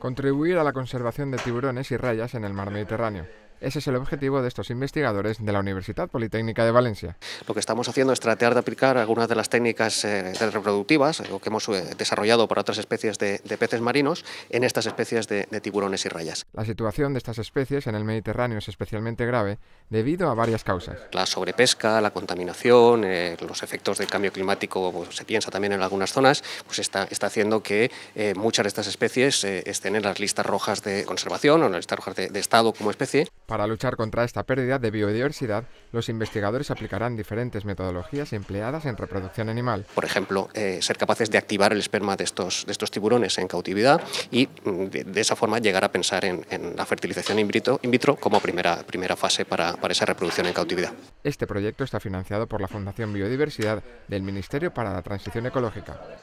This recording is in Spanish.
contribuir a la conservación de tiburones y rayas en el mar Mediterráneo. Ese es el objetivo de estos investigadores de la Universidad Politécnica de Valencia. Lo que estamos haciendo es tratar de aplicar algunas de las técnicas eh, reproductivas eh, que hemos eh, desarrollado para otras especies de, peces marinos en estas especies de, tiburones y rayas. La situación de estas especies en el Mediterráneo es especialmente grave debido a varias causas. La sobrepesca, la contaminación, los efectos del cambio climático, pues, se piensa también en algunas zonas, pues está, haciendo que muchas de estas especies estén en las listas rojas de conservación o en las listas rojas de estado como especie. Para luchar contra esta pérdida de biodiversidad, los investigadores aplicarán diferentes metodologías empleadas en reproducción animal. Por ejemplo, eh, ser capaces de activar el esperma de estos, tiburones en cautividad y mm, de, esa forma llegar a pensar en, la fertilización in vitro, como primera, primera fase para esa reproducción en cautividad. Este proyecto está financiado por la Fundación Biodiversidad del Ministerio para la Transición Ecológica.